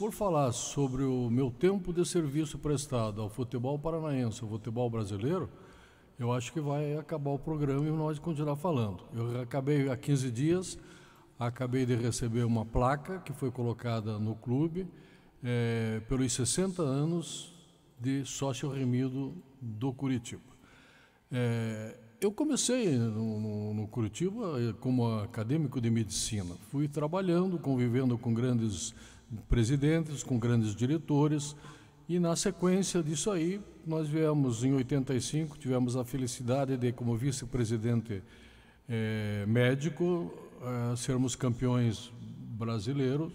Por falar sobre o meu tempo de serviço prestado ao futebol paranaense, ao futebol brasileiro, eu acho que vai acabar o programa e nós continuar falando. Eu acabei há 15 dias, acabei de receber uma placa que foi colocada no clube é, pelos 60 anos de sócio remido do Curitiba. É, eu comecei no, no, no, Curitiba é, como acadêmico de medicina. Fui trabalhando, convivendo com grandes presidentes, com grandes diretores. E na sequência disso aí, nós viemos em 85, tivemos a felicidade de, como vice-presidente eh, médico, eh, sermos campeões brasileiros.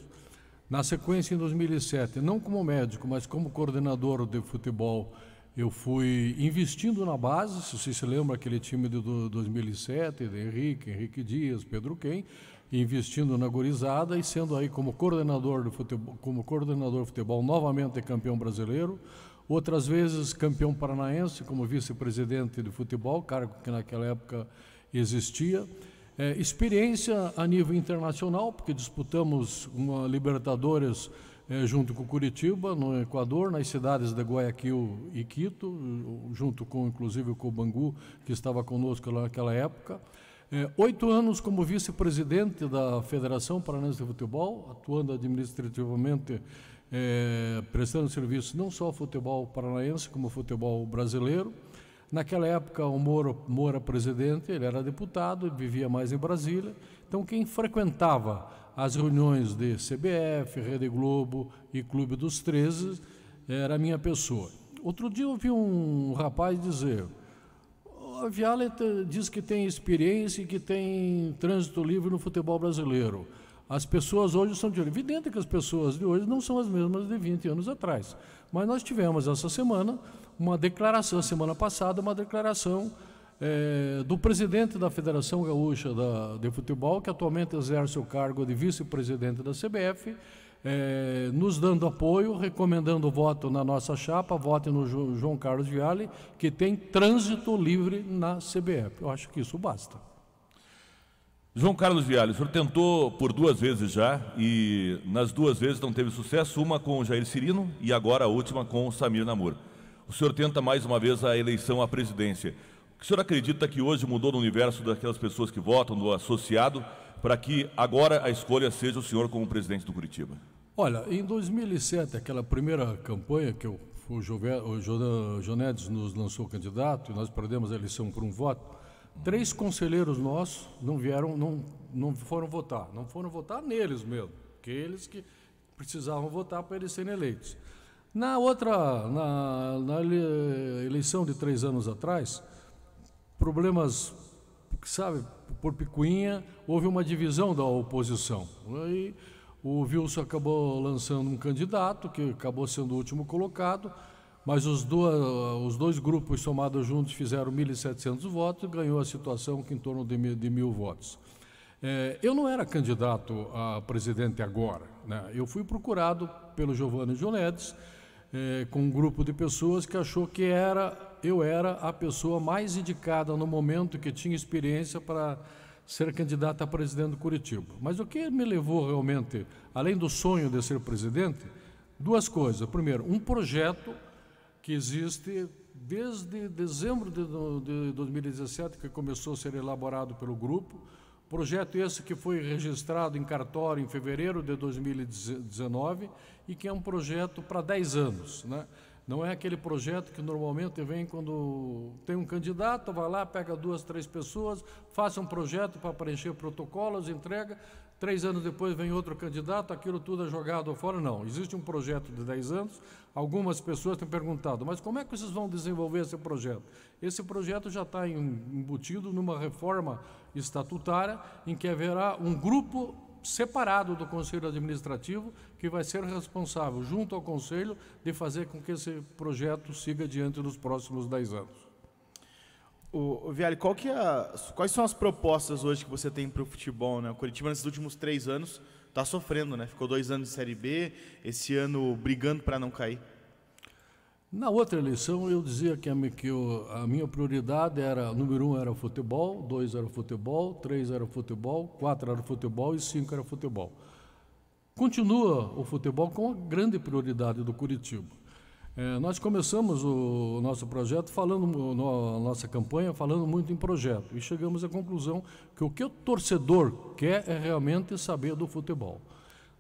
Na sequência, em 2007, não como médico, mas como coordenador de futebol eu fui investindo na base, se você se lembra aquele time de 2007, de Henrique, Henrique Dias, Pedro Quem, investindo na gorizada e sendo aí como coordenador do futebol, como coordenador de futebol novamente campeão brasileiro, outras vezes campeão paranaense como vice-presidente de futebol, cargo que naquela época existia. É, experiência a nível internacional, porque disputamos uma Libertadores é, junto com Curitiba, no Equador, nas cidades de Guayaquil e Quito, junto com, inclusive, com o Bangu, que estava conosco naquela época. É, oito anos como vice-presidente da Federação Paranaense de Futebol, atuando administrativamente, é, prestando serviço não só ao futebol paranaense, como ao futebol brasileiro. Naquela época, o Moro, Moura presidente, ele era deputado, vivia mais em Brasília. Então, quem frequentava as reuniões de CBF, Rede Globo e Clube dos 13, era a minha pessoa. Outro dia eu vi um rapaz dizer: a Vialeta diz que tem experiência e que tem trânsito livre no futebol brasileiro. As pessoas hoje são de Evidente que as pessoas de hoje não são as mesmas de 20 anos atrás. Mas nós tivemos essa semana uma declaração, semana passada, uma declaração é, do presidente da Federação Gaúcha da, de Futebol, que atualmente exerce o cargo de vice-presidente da CBF, é, nos dando apoio, recomendando o voto na nossa chapa, vote no João Carlos Viale, que tem trânsito livre na CBF. Eu acho que isso basta. João Carlos Viale, o senhor tentou por duas vezes já e nas duas vezes não teve sucesso, uma com o Jair Cirino e agora a última com o Samir Namur. O senhor tenta mais uma vez a eleição à presidência. O senhor acredita que hoje mudou no universo daquelas pessoas que votam, do associado, para que agora a escolha seja o senhor como presidente do Curitiba? Olha, em 2007, aquela primeira campanha que eu, o, Jove, o Jonedes nos lançou candidato e nós perdemos a eleição por um voto, três conselheiros nossos não vieram, não, não foram votar. Não foram votar neles mesmo, que eles que precisavam votar para eles serem eleitos. Na outra, na, na eleição de três anos atrás, problemas, sabe, por picuinha, houve uma divisão da oposição. E o Wilson acabou lançando um candidato, que acabou sendo o último colocado, mas os, duas, os dois grupos somados juntos fizeram 1.700 votos e ganhou a situação que em torno de, mil, de mil votos. É, eu não era candidato a presidente agora. Né? Eu fui procurado pelo Giovanni Jonedes, é, com um grupo de pessoas que achou que era eu era a pessoa mais indicada no momento que tinha experiência para ser candidata a presidente do Curitiba. Mas o que me levou realmente, além do sonho de ser presidente, duas coisas. Primeiro, um projeto que existe desde dezembro de 2017, que começou a ser elaborado pelo grupo. Projeto esse que foi registrado em cartório em fevereiro de 2019 e que é um projeto para 10 anos. Né? Não é aquele projeto que normalmente vem quando tem um candidato, vai lá, pega duas, três pessoas, faça um projeto para preencher protocolos, entrega, três anos depois vem outro candidato, aquilo tudo é jogado fora. Não, existe um projeto de 10 anos, algumas pessoas têm perguntado, mas como é que vocês vão desenvolver esse projeto? Esse projeto já está embutido numa reforma estatutária em que haverá um grupo separado do Conselho Administrativo que vai ser responsável, junto ao Conselho, de fazer com que esse projeto siga adiante nos próximos 10 anos. O, o Viale, é quais são as propostas hoje que você tem para o futebol? Né? O Curitiba, nesses últimos três anos, está sofrendo, né? ficou dois anos de Série B, esse ano brigando para não cair. Na outra eleição, eu dizia que, a, que eu, a minha prioridade era, número um era futebol, dois era futebol, três era futebol, quatro era futebol e cinco era futebol. Continua o futebol com a grande prioridade do Curitiba. É, nós começamos o nosso projeto falando, no, nossa campanha falando muito em projeto e chegamos à conclusão que o que o torcedor quer é realmente saber do futebol.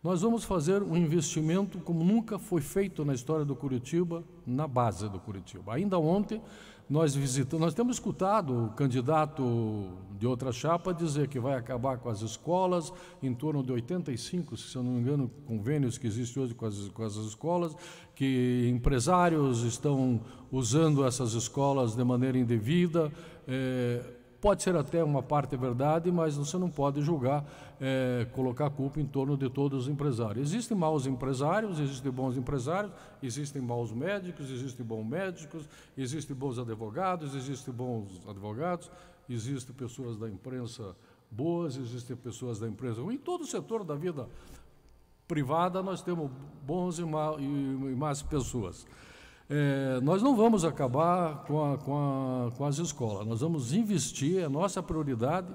Nós vamos fazer um investimento como nunca foi feito na história do Curitiba, na base do Curitiba. Ainda ontem nós visitamos, nós temos escutado o candidato de outra chapa dizer que vai acabar com as escolas, em torno de 85, se eu não me engano, convênios que existem hoje com as, com as escolas, que empresários estão usando essas escolas de maneira indevida. Eh, Pode ser até uma parte verdade, mas você não pode julgar, é, colocar culpa em torno de todos os empresários. Existem maus empresários, existem bons empresários, existem maus médicos, existem bons médicos, existem bons advogados, existem bons advogados, existem pessoas da imprensa boas, existem pessoas da imprensa ruim. Em todo o setor da vida privada nós temos bons e, ma e más pessoas. É, nós não vamos acabar com, a, com, a, com, as escolas, nós vamos investir, é nossa prioridade.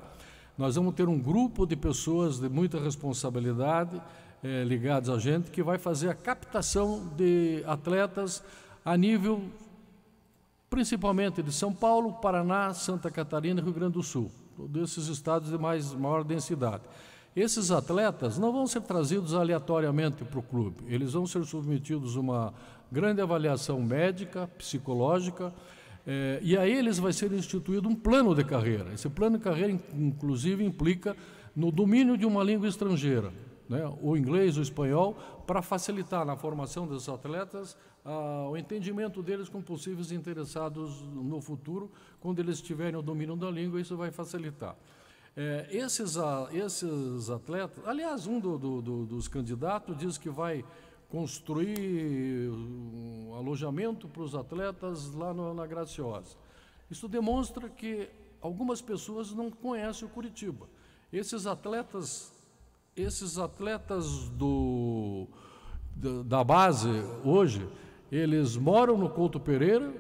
Nós vamos ter um grupo de pessoas de muita responsabilidade é, ligadas a gente que vai fazer a captação de atletas a nível principalmente de São Paulo, Paraná, Santa Catarina e Rio Grande do Sul, desses estados de mais, maior densidade. Esses atletas não vão ser trazidos aleatoriamente para o clube, eles vão ser submetidos a uma grande avaliação médica, psicológica, eh, e a eles vai ser instituído um plano de carreira. Esse plano de carreira, inclusive, implica no domínio de uma língua estrangeira, né, o inglês, o espanhol, para facilitar na formação desses atletas ah, o entendimento deles com possíveis interessados no futuro, quando eles tiverem o domínio da língua, isso vai facilitar. É, esses, esses atletas, aliás, um do, do, do, dos candidatos diz que vai construir um alojamento para os atletas lá no, na Graciosa. Isso demonstra que algumas pessoas não conhecem o Curitiba. Esses atletas, esses atletas do, da base hoje, eles moram no Couto Pereira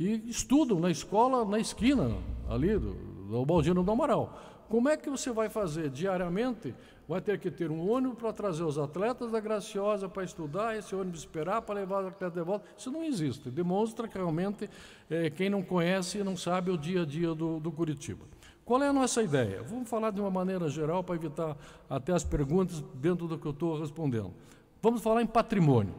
e estudam na escola na esquina ali do, do Baldino do Amaral. Como é que você vai fazer diariamente? Vai ter que ter um ônibus para trazer os atletas da Graciosa para estudar, esse ônibus esperar para levar os atletas de volta. Isso não existe. Demonstra que realmente é, quem não conhece não sabe o dia a dia do, do Curitiba. Qual é a nossa ideia? Vamos falar de uma maneira geral para evitar até as perguntas dentro do que eu estou respondendo. Vamos falar em patrimônio.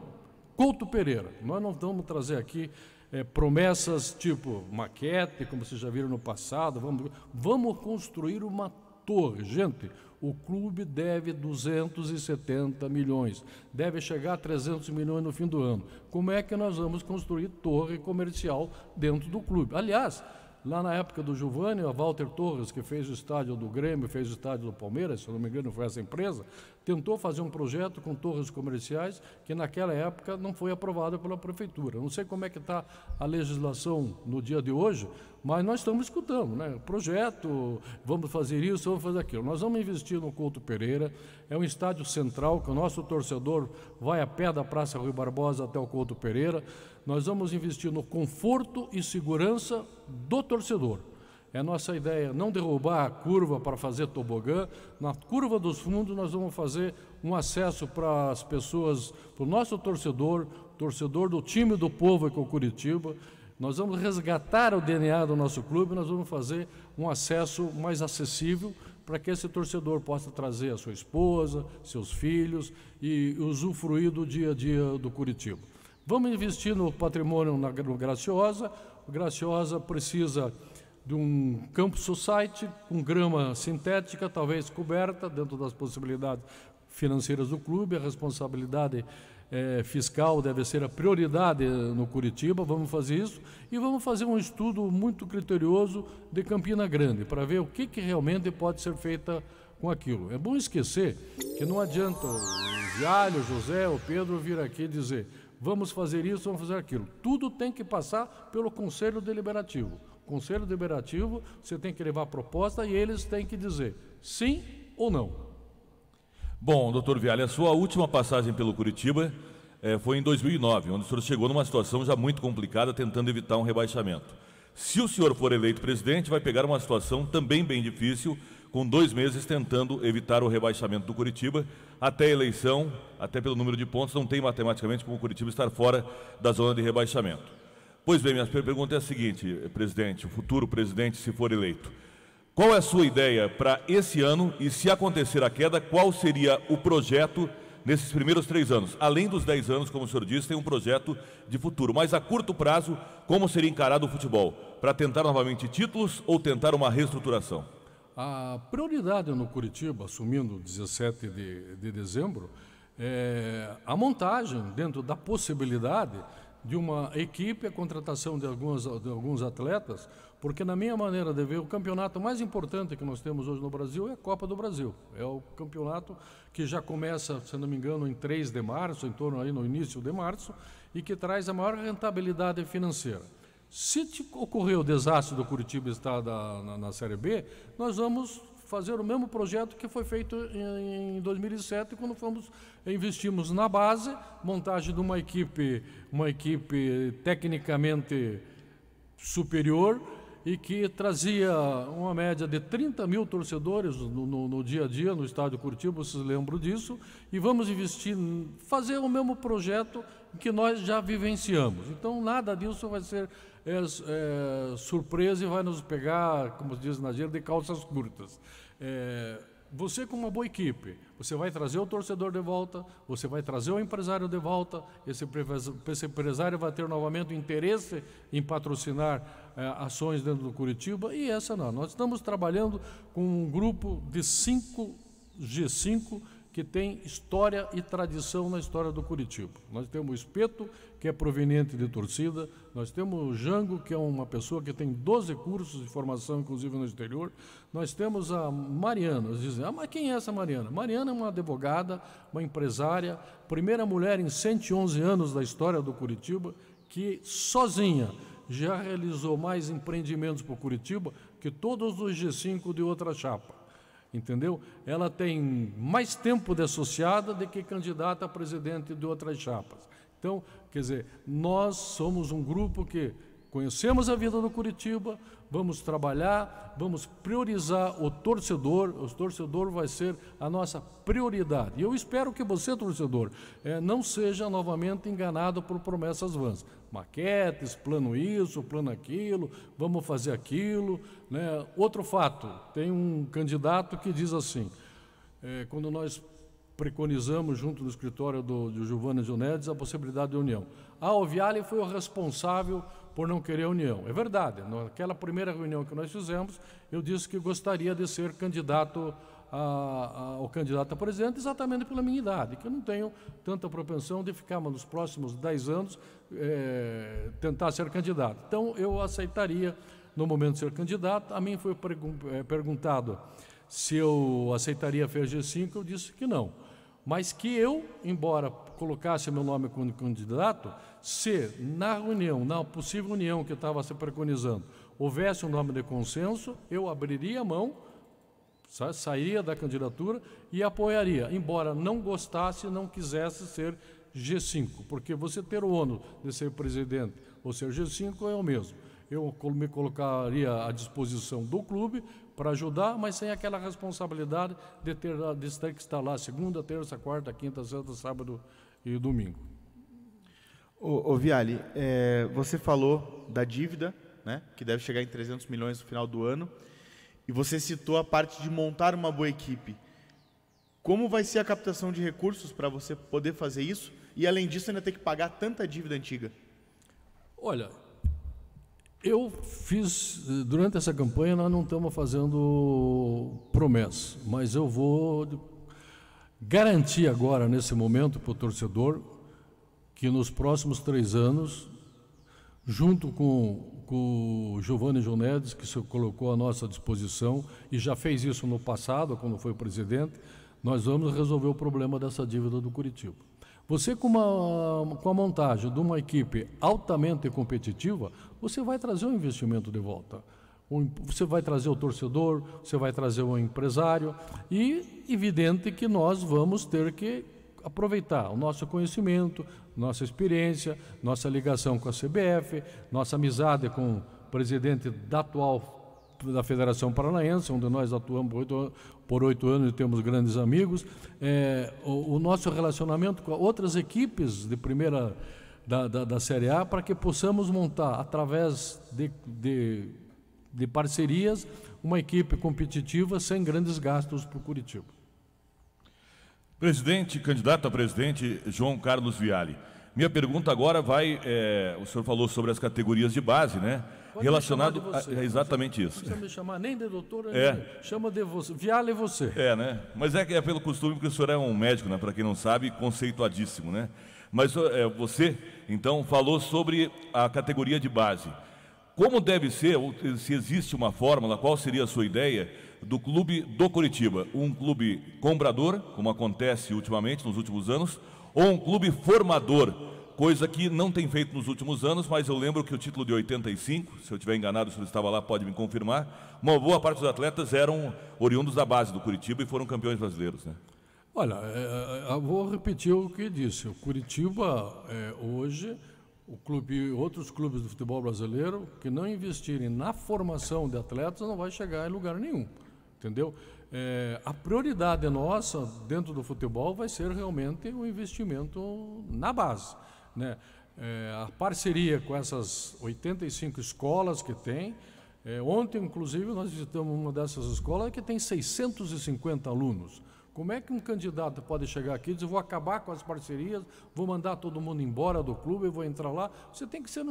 Couto Pereira. Nós não vamos trazer aqui é, promessas tipo maquete, como vocês já viram no passado, vamos, vamos construir uma torre. Gente, o clube deve 270 milhões, deve chegar a 300 milhões no fim do ano. Como é que nós vamos construir torre comercial dentro do clube? Aliás, lá na época do Giovanni, a Walter Torres, que fez o estádio do Grêmio, fez o estádio do Palmeiras, se não me engano, foi essa empresa, tentou fazer um projeto com torres comerciais que naquela época não foi aprovado pela prefeitura. Não sei como é que está a legislação no dia de hoje, mas nós estamos escutando, né? Projeto, vamos fazer isso, vamos fazer aquilo. Nós vamos investir no Couto Pereira, é um estádio central que o nosso torcedor vai a pé da Praça Rui Barbosa até o Couto Pereira. Nós vamos investir no conforto e segurança do torcedor. É a nossa ideia, não derrubar a curva para fazer tobogã. Na curva dos fundos, nós vamos fazer um acesso para as pessoas, para o nosso torcedor, torcedor do time do povo aqui, é o Curitiba. Nós vamos resgatar o DNA do nosso clube, nós vamos fazer um acesso mais acessível para que esse torcedor possa trazer a sua esposa, seus filhos e usufruir do dia a dia do Curitiba. Vamos investir no patrimônio na, no Graciosa. O Graciosa precisa de um campo society com grama sintética, talvez coberta, dentro das possibilidades financeiras do clube. A responsabilidade é, fiscal deve ser a prioridade no Curitiba. Vamos fazer isso e vamos fazer um estudo muito criterioso de Campina Grande para ver o que, que realmente pode ser feita com aquilo. É bom esquecer que não adianta o Vialho, o José, o Pedro vir aqui dizer vamos fazer isso, vamos fazer aquilo. Tudo tem que passar pelo Conselho Deliberativo. Conselho Deliberativo, você tem que levar a proposta e eles têm que dizer sim ou não. Bom, doutor Vialha, a sua última passagem pelo Curitiba é, foi em 2009, onde o senhor chegou numa situação já muito complicada, tentando evitar um rebaixamento. Se o senhor for eleito presidente, vai pegar uma situação também bem difícil, com dois meses tentando evitar o rebaixamento do Curitiba. Até a eleição, até pelo número de pontos, não tem matematicamente como o Curitiba estar fora da zona de rebaixamento. Pois bem, minha pergunta é a seguinte, presidente, o futuro presidente, se for eleito. Qual é a sua ideia para esse ano e, se acontecer a queda, qual seria o projeto nesses primeiros três anos? Além dos dez anos, como o senhor disse, tem um projeto de futuro, mas a curto prazo, como seria encarado o futebol? Para tentar novamente títulos ou tentar uma reestruturação? A prioridade no Curitiba, assumindo 17 de, de dezembro, é a montagem, dentro da possibilidade de uma equipe, a contratação de, algumas, de alguns atletas, porque, na minha maneira de ver, o campeonato mais importante que nós temos hoje no Brasil é a Copa do Brasil. É o campeonato que já começa, se não me engano, em 3 de março, em torno aí no início de março, e que traz a maior rentabilidade financeira. Se ocorrer o desastre do Curitiba estar na, na Série B, nós vamos fazer o mesmo projeto que foi feito em 2007, quando fomos investimos na base, montagem de uma equipe, uma equipe tecnicamente superior e que trazia uma média de 30 mil torcedores no, no, no dia a dia no estádio Curitiba, vocês lembram disso, e vamos investir, fazer o mesmo projeto que nós já vivenciamos. Então, nada disso vai ser é, é, surpresa e vai nos pegar, como diz na gíria, de calças curtas. É, você com uma boa equipe, você vai trazer o torcedor de volta, você vai trazer o empresário de volta, esse, esse empresário vai ter novamente interesse em patrocinar é, ações dentro do Curitiba, e essa não. Nós estamos trabalhando com um grupo de cinco G5 que tem história e tradição na história do Curitiba. Nós temos o Espeto, que é proveniente de torcida, nós temos o Jango, que é uma pessoa que tem 12 cursos de formação, inclusive no exterior, nós temos a Mariana. Eles dizem, ah, mas quem é essa Mariana? Mariana é uma advogada, uma empresária, primeira mulher em 111 anos da história do Curitiba, que sozinha já realizou mais empreendimentos para o Curitiba que todos os G5 de outra chapa entendeu? Ela tem mais tempo de associada do que candidata a presidente de outras chapas. Então, quer dizer, nós somos um grupo que conhecemos a vida do Curitiba, vamos trabalhar, vamos priorizar o torcedor, o torcedor vai ser a nossa prioridade. E eu espero que você, torcedor, eh, não seja novamente enganado por promessas vãs maquetes, plano isso, plano aquilo, vamos fazer aquilo. Né? Outro fato, tem um candidato que diz assim, é, quando nós preconizamos junto do escritório do, do Giovanni Zunedes a possibilidade de união. Ah, o Viale foi o responsável por não querer a união. É verdade, naquela primeira reunião que nós fizemos, eu disse que gostaria de ser candidato a, a, o candidato a presidente exatamente pela minha idade, que eu não tenho tanta propensão de ficar nos próximos 10 anos é, tentar ser candidato. Então, eu aceitaria, no momento, ser candidato. A mim foi eh, perguntado se eu aceitaria a FG5, eu disse que não. Mas que eu, embora colocasse meu nome como candidato, se na reunião, na possível união que estava se preconizando, houvesse um nome de consenso, eu abriria a mão sairia da candidatura e apoiaria, embora não gostasse, não quisesse ser G5, porque você ter o ônus de ser presidente ou ser G5 é o mesmo. Eu me colocaria à disposição do clube para ajudar, mas sem aquela responsabilidade de ter, de ter que estar lá segunda, terça, quarta, quinta, sexta, sábado e domingo. Ô, ô Viale, é, você falou da dívida, né, que deve chegar em 300 milhões no final do ano. E você citou a parte de montar uma boa equipe. Como vai ser a captação de recursos para você poder fazer isso? E além disso, ainda ter que pagar tanta dívida antiga? Olha, eu fiz durante essa campanha nós não estamos fazendo promessas, mas eu vou garantir agora nesse momento para o torcedor que nos próximos três anos junto com, com o Giovanni Junedes, que se colocou à nossa disposição e já fez isso no passado, quando foi presidente, nós vamos resolver o problema dessa dívida do Curitiba. Você, com, uma, com a montagem de uma equipe altamente competitiva, você vai trazer o um investimento de volta. Você vai trazer o torcedor, você vai trazer o empresário, e evidente que nós vamos ter que aproveitar o nosso conhecimento, nossa experiência, nossa ligação com a CBF, nossa amizade com o presidente da atual da Federação Paranaense, onde nós atuamos por oito, por oito anos e temos grandes amigos, é, o, o, nosso relacionamento com outras equipes de primeira da, da, da Série A, para que possamos montar, através de, de, de parcerias, uma equipe competitiva sem grandes gastos para o Curitiba. Presidente, candidato a presidente João Carlos Viale. Minha pergunta agora vai. É, o senhor falou sobre as categorias de base, né? Pode relacionado você, a, é exatamente isso. Não precisa me chamar nem de doutor, é. chama de você. Viale você. É, né? Mas é, é pelo costume, porque o senhor é um médico, né? Para quem não sabe, conceituadíssimo, né? Mas é, você, então, falou sobre a categoria de base. Como deve ser, ou se existe uma fórmula, qual seria a sua ideia do clube do Curitiba. Um clube comprador, como acontece ultimamente nos últimos anos, ou um clube formador, coisa que não tem feito nos últimos anos, mas eu lembro que o título de 85, se eu estiver enganado, se ele estava lá, pode me confirmar, uma boa parte dos atletas eram oriundos da base do Curitiba e foram campeões brasileiros, né? Olha, eh, eu vou repetir o que disse. O Curitiba é, hoje o clube, outros clubes do futebol brasileiro que não investirem na formação de atletas não vai chegar em lugar nenhum. Entendeu? É, a prioridade nossa dentro do futebol vai ser realmente o investimento na base. Né? É, a parceria com essas 85 escolas que tem. É, ontem, inclusive, nós visitamos uma dessas escolas que tem 650 alunos. Como é que um candidato pode chegar aqui e dizer vou acabar com as parcerias, vou mandar todo mundo embora do clube, e vou entrar lá? Você tem que, ser,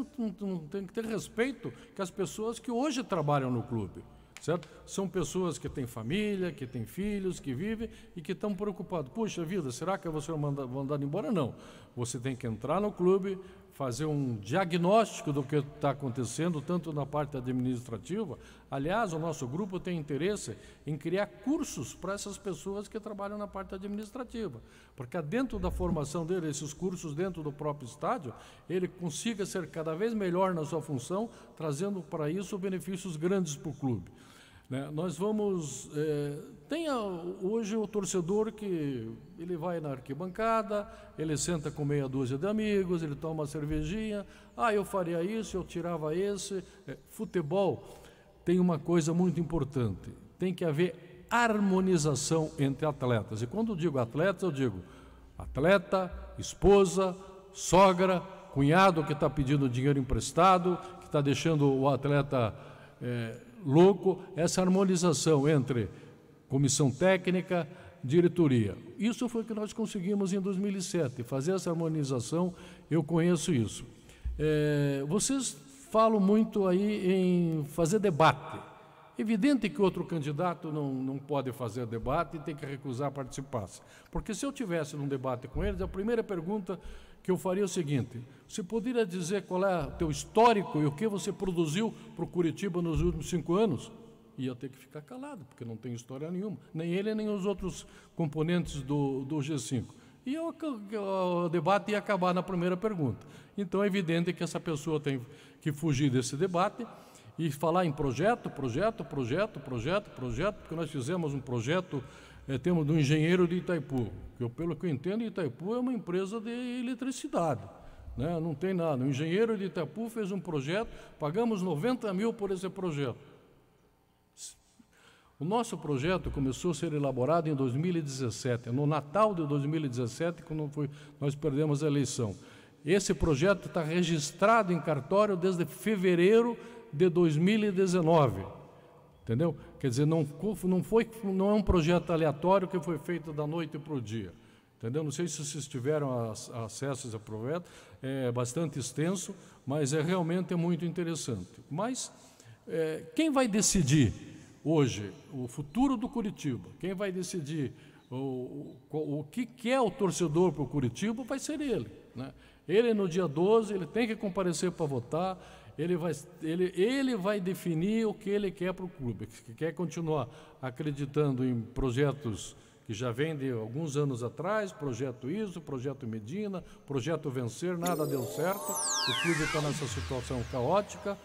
tem que ter respeito com as pessoas que hoje trabalham no clube certo? São pessoas que têm família, que têm filhos, que vivem e que estão preocupados. Puxa vida, será que você vou ser mandado embora? Não. Você tem que entrar no clube, fazer um diagnóstico do que está acontecendo, tanto na parte administrativa. Aliás, o nosso grupo tem interesse em criar cursos para essas pessoas que trabalham na parte administrativa, porque é dentro da formação dele, esses cursos dentro do próprio estádio, ele consiga ser cada vez melhor na sua função, trazendo para isso benefícios grandes para o clube. Né? Nós vamos. É, tem a, hoje o torcedor que ele vai na arquibancada, ele senta com meia dúzia de amigos, ele toma uma cervejinha, ah, eu faria isso, eu tirava esse. É, futebol tem uma coisa muito importante: tem que haver harmonização entre atletas. E quando eu digo atleta, eu digo atleta, esposa, sogra, cunhado que está pedindo dinheiro emprestado, que está deixando o atleta. É, louco essa harmonização entre comissão técnica, diretoria. Isso foi o que nós conseguimos em 2007, fazer essa harmonização, eu conheço isso. É, vocês falam muito aí em fazer debate. Evidente que outro candidato não, não pode fazer debate e tem que recusar participar. Porque se eu tivesse num debate com eles, a primeira pergunta que eu faria é o seguinte: você poderia dizer qual é o teu histórico e o que você produziu para o Curitiba nos últimos cinco anos? Ia ter que ficar calado, porque não tem história nenhuma, nem ele, nem os outros componentes do, do G5. E o, debate ia acabar na primeira pergunta. Então é evidente que essa pessoa tem que fugir desse debate e falar em projeto, projeto, projeto, projeto, projeto, porque nós fizemos um projeto, é, temos do um engenheiro de Itaipu, que eu, pelo que eu entendo, Itaipu é uma empresa de eletricidade. Né? Não tem nada. O engenheiro de Itaipu fez um projeto, pagamos 90 mil por esse projeto. O nosso projeto começou a ser elaborado em 2017, no Natal de 2017, quando foi, nós perdemos a eleição. Esse projeto está registrado em cartório desde fevereiro de 2019. Entendeu? Quer dizer, não, não, foi, não é um projeto aleatório que foi feito da noite para o dia. Entendeu? Não sei se vocês tiveram acesso a esse projeto, é bastante extenso, mas é realmente é muito interessante. Mas é, quem vai decidir hoje o futuro do Curitiba? Quem vai decidir o, o, o que quer é o torcedor para o Curitiba vai ser ele. Né? Ele, no dia 12, ele tem que comparecer para votar, ele vai, ele, ele vai definir o que ele quer para o clube. Se quer continuar acreditando em projetos que já vem de alguns anos atrás, projeto ISO, projeto Medina, projeto Vencer, nada deu certo. O clube está nessa situação caótica.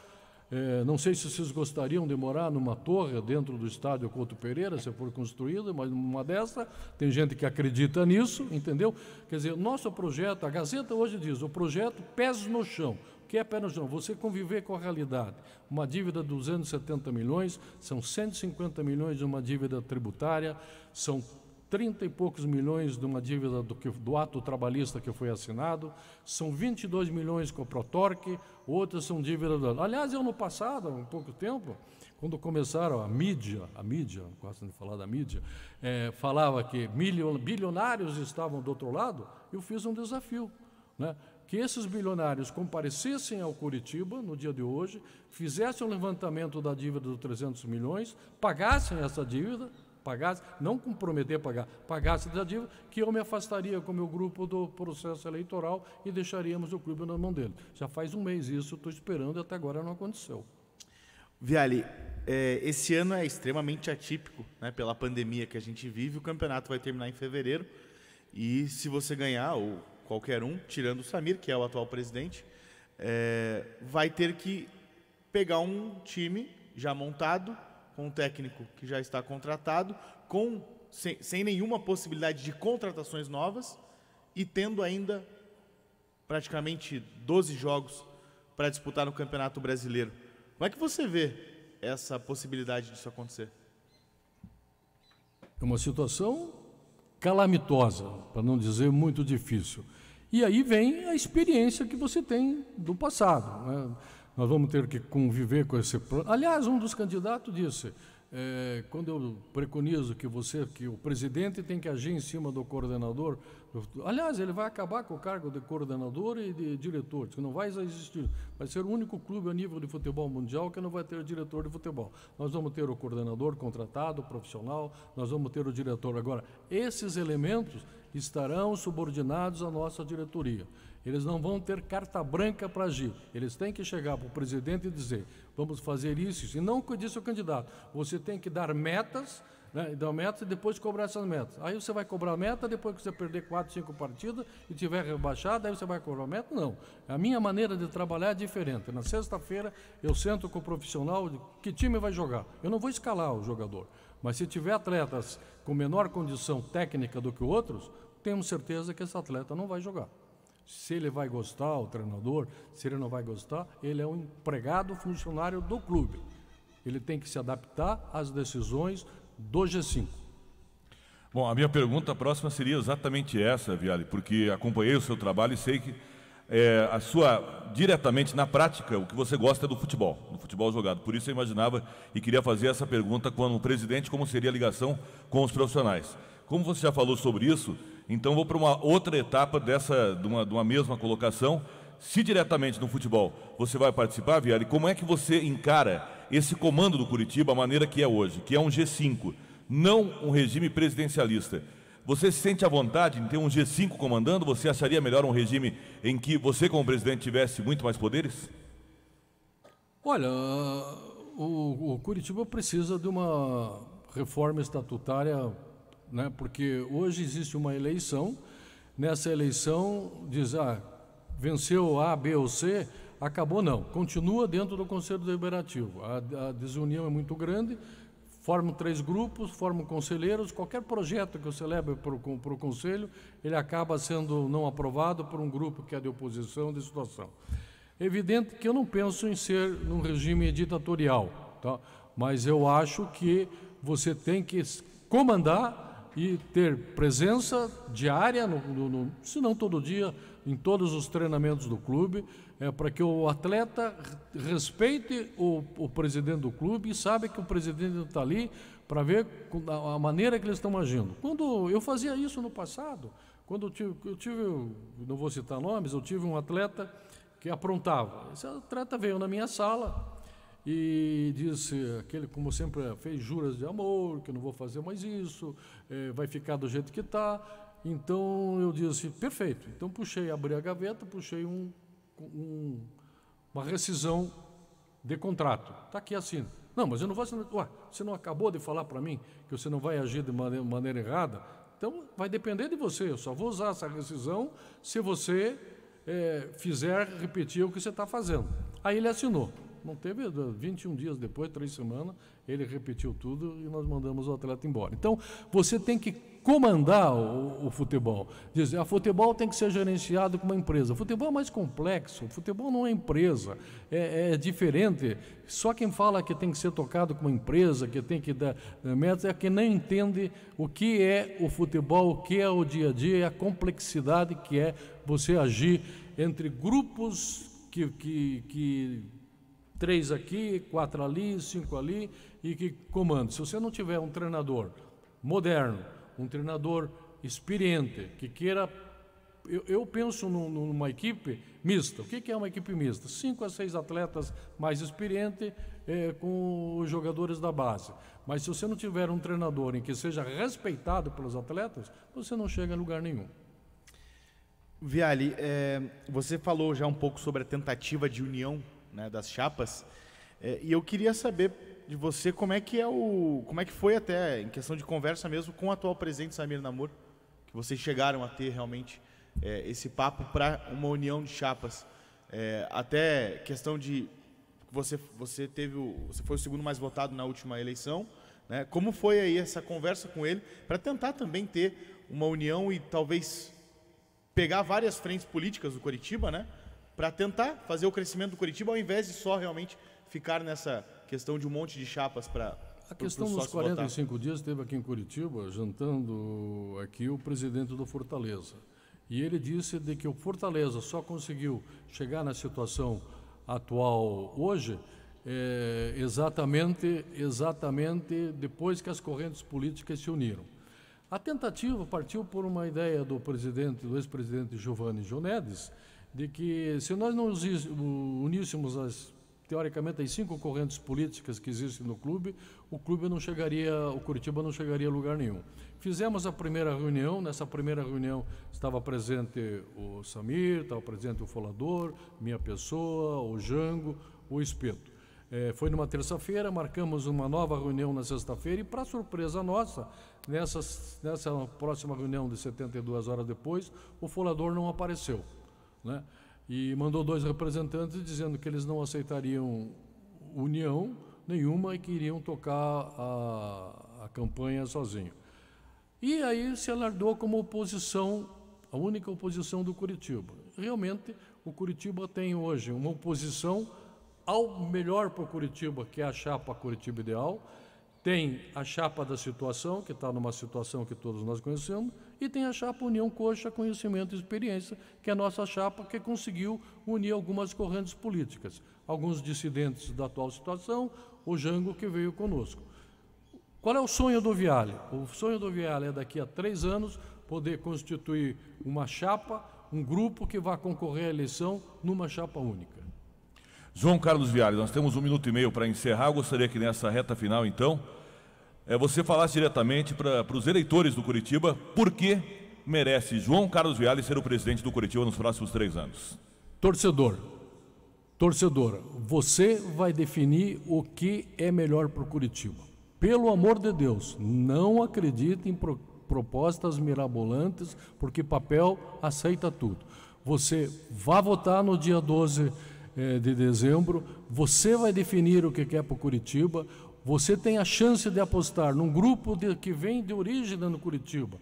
É, não sei se vocês gostariam de morar numa torre dentro do estádio Couto Pereira, se for construída, mas numa dessa, tem gente que acredita nisso, entendeu? Quer dizer, nosso projeto, a Gazeta hoje diz, o projeto pés no chão que é pé no chão, você conviver com a realidade. Uma dívida de 270 milhões, são 150 milhões de uma dívida tributária, são 30 e poucos milhões de uma dívida do, que, do ato trabalhista que foi assinado, são 22 milhões com a Protorque, outras são dívidas. Aliás, Aliás, no passado, há um pouco tempo, quando começaram a mídia, a mídia, gosto de falar da mídia, é, falava que bilionários estavam do outro lado, eu fiz um desafio. Né? que esses bilionários comparecessem ao Curitiba no dia de hoje, fizessem o um levantamento da dívida dos 300 milhões, pagassem essa dívida, pagassem, não comprometer pagar, pagassem essa dívida, que eu me afastaria com o meu grupo do processo eleitoral e deixaríamos o clube na mão dele. Já faz um mês isso, estou esperando e até agora não aconteceu. Viali, é, esse ano é extremamente atípico, né, pela pandemia que a gente vive. O campeonato vai terminar em fevereiro. E se você ganhar, ou qualquer um, tirando o Samir, que é o atual presidente, é, vai ter que pegar um time já montado, com um técnico que já está contratado, com sem, sem nenhuma possibilidade de contratações novas e tendo ainda praticamente 12 jogos para disputar no Campeonato Brasileiro. Como é que você vê essa possibilidade disso acontecer? É uma situação calamitosa, para não dizer muito difícil. E aí vem a experiência que você tem do passado. Né? Nós vamos ter que conviver com esse. Aliás, um dos candidatos disse: é, quando eu preconizo que você, que o presidente tem que agir em cima do coordenador, aliás, ele vai acabar com o cargo de coordenador e de diretor, que não vai existir, vai ser o único clube a nível de futebol mundial que não vai ter diretor de futebol. Nós vamos ter o coordenador contratado, profissional, nós vamos ter o diretor. Agora, esses elementos estarão subordinados à nossa diretoria. Eles não vão ter carta branca para agir. Eles têm que chegar para o presidente e dizer: vamos fazer isso, isso. E não que disse o candidato. Você tem que dar metas, né, dar metas e depois cobrar essas metas. Aí você vai cobrar meta depois que você perder quatro, cinco partidas e tiver rebaixado, aí você vai cobrar meta? Não. A minha maneira de trabalhar é diferente. Na sexta-feira eu sento com o profissional de que time vai jogar. Eu não vou escalar o jogador. Mas se tiver atletas com menor condição técnica do que outros, temos certeza que esse atleta não vai jogar. Se ele vai gostar, o treinador, se ele não vai gostar, ele é um empregado funcionário do clube. Ele tem que se adaptar às decisões do G5. Bom, a minha pergunta próxima seria exatamente essa, Viale, porque acompanhei o seu trabalho e sei que é, a sua diretamente na prática o que você gosta é do futebol, do futebol jogado. Por isso eu imaginava e queria fazer essa pergunta quando o presidente como seria a ligação com os profissionais. Como você já falou sobre isso, então vou para uma outra etapa dessa de uma, de uma mesma colocação. Se diretamente no futebol você vai participar, Viari, como é que você encara esse comando do Curitiba, a maneira que é hoje, que é um G5, não um regime presidencialista? Você se sente à vontade em ter um G5 comandando? Você acharia melhor um regime em que você, como presidente, tivesse muito mais poderes? Olha, o, o Curitiba precisa de uma reforma estatutária, né? porque hoje existe uma eleição. Nessa eleição, diz, ah, venceu A, B ou C, acabou não. Continua dentro do Conselho Deliberativo. A, a desunião é muito grande formam três grupos, formam conselheiros. Qualquer projeto que eu celebre para o conselho, ele acaba sendo não aprovado por um grupo que é de oposição, de situação. É evidente que eu não penso em ser num regime ditatorial, tá? mas eu acho que você tem que comandar e ter presença diária, no, no, no, se não todo dia, em todos os treinamentos do clube, é, para que o atleta respeite o, o presidente do clube e saiba que o presidente está ali para ver a maneira que eles estão agindo. Quando eu fazia isso no passado, quando eu tive, eu tive, não vou citar nomes, eu tive um atleta que aprontava. Esse atleta veio na minha sala, e disse aquele como sempre fez juras de amor que não vou fazer mais isso é, vai ficar do jeito que está então eu disse perfeito então puxei abri a gaveta puxei um, um, uma rescisão de contrato está aqui assina não mas eu não vou assinar. Ué, você não acabou de falar para mim que você não vai agir de maneira, maneira errada então vai depender de você eu só vou usar essa rescisão se você é, fizer repetir o que você está fazendo aí ele assinou não teve 21 dias depois, três semanas, ele repetiu tudo e nós mandamos o atleta embora. Então, você tem que comandar o, o futebol. Dizer, a ah, futebol tem que ser gerenciado como uma empresa. O futebol é mais complexo, o futebol não é empresa, é, é diferente. Só quem fala que tem que ser tocado como empresa, que tem que dar eh, metas, é quem não entende o que é o futebol, o que é o dia a dia, a complexidade que é você agir entre grupos que, que, que três aqui, quatro ali, cinco ali e que comanda. Se você não tiver um treinador moderno, um treinador experiente, que queira. Eu, eu penso num, numa equipe mista. O que, que é uma equipe mista? Cinco a seis atletas mais experientes é, eh, com os jogadores da base. Mas se você não tiver um treinador em que seja respeitado pelos atletas, você não chega a lugar nenhum. Viali, é, eh, você falou já um pouco sobre a tentativa de união né, das chapas. É, e eu queria saber de você como é que é o, como é que foi até em questão de conversa mesmo com o atual presidente Samir Namor, que vocês chegaram a ter realmente é, esse papo para uma união de chapas, é, até questão de você você teve o, você foi o segundo mais votado na última eleição, né? Como foi aí essa conversa com ele para tentar também ter uma união e talvez pegar várias frentes políticas do Curitiba, né? para tentar fazer o crescimento do Curitiba, ao invés de só realmente ficar nessa questão de um monte de chapas para. A questão pro, pro dos 45 votar. dias teve aqui em Curitiba, jantando aqui o presidente do Fortaleza. E ele disse de que o Fortaleza só conseguiu chegar na situação atual hoje é, exatamente, exatamente depois que as correntes políticas se uniram. A tentativa partiu por uma ideia do presidente, do ex-presidente Giovanni Jonedes, de que se nós não uníssemos as teoricamente as cinco correntes políticas que existem no clube, o clube não chegaria, o Curitiba não chegaria a lugar nenhum. Fizemos a primeira reunião, nessa primeira reunião estava presente o Samir, estava presente o Folador, minha pessoa, o Jango, o Espeto. É, foi numa terça-feira, marcamos uma nova reunião na sexta-feira e, para surpresa nossa, nessa, nessa próxima reunião de 72 horas depois, o Folador não apareceu né? e mandou dois representantes dizendo que eles não aceitariam união nenhuma e que iriam tocar a, a campanha sozinho. E aí se alardou como oposição, a única oposição do Curitiba. Realmente, o Curitiba tem hoje uma oposição ao melhor para o Curitiba, que é a chapa Curitiba Ideal, tem a chapa da situação, que está numa situação que todos nós conhecemos, e tem a chapa União Coxa, Conhecimento e Experiência, que é a nossa chapa que conseguiu unir algumas correntes políticas. Alguns dissidentes da atual situação, o Jango que veio conosco. Qual é o sonho do Viale? O sonho do Viale é daqui a três anos poder constituir uma chapa, um grupo que vá concorrer à eleição numa chapa única. João Carlos Viale, nós temos um minuto e meio para encerrar. Eu gostaria que nessa reta final, então, é, você falasse diretamente para os eleitores do Curitiba por que merece João Carlos Viale ser o presidente do Curitiba nos próximos três anos. Torcedor, torcedora, você vai definir o que é melhor para o Curitiba. Pelo amor de Deus, não acredite em pro, propostas mirabolantes, porque papel aceita tudo. Você vá votar no dia 12 eh, de dezembro, você vai definir o que quer é para o Curitiba, você tem a chance de apostar num grupo de, que vem de origem no Curitiba,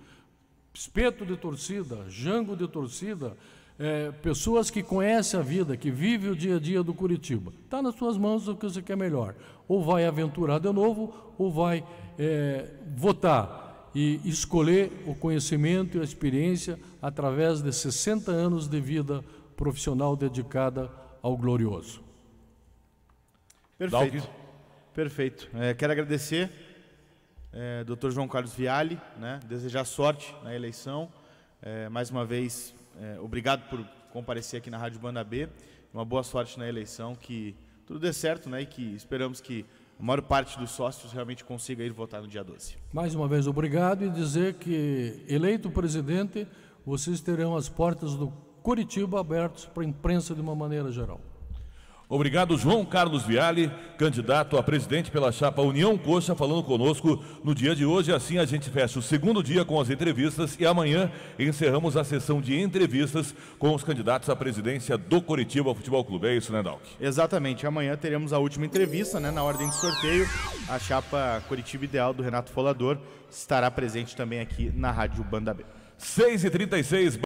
espeto de torcida, jango de torcida, é, pessoas que conhecem a vida, que vivem o dia a dia do Curitiba. Está nas suas mãos o que você quer melhor. Ou vai aventurar de novo, ou vai é, votar e escolher o conhecimento e a experiência através de 60 anos de vida profissional dedicada ao glorioso. Perfeito. Perfeito. É, quero agradecer, é, Dr. João Carlos Viale, né, desejar sorte na eleição. É, mais uma vez, é, obrigado por comparecer aqui na Rádio Banda B. Uma boa sorte na eleição, que tudo dê certo, né? E que esperamos que a maior parte dos sócios realmente consiga ir votar no dia 12. Mais uma vez, obrigado e dizer que, eleito presidente, vocês terão as portas do Curitiba abertas para a imprensa de uma maneira geral. Obrigado, João Carlos Viale, candidato a presidente pela chapa União Coxa, falando conosco no dia de hoje. Assim, a gente fecha o segundo dia com as entrevistas e amanhã encerramos a sessão de entrevistas com os candidatos à presidência do Curitiba Futebol Clube. É isso, né, Dalk? Exatamente. Amanhã teremos a última entrevista, né, na ordem de sorteio. A chapa Curitiba Ideal do Renato Folador estará presente também aqui na Rádio Banda B. 6h36.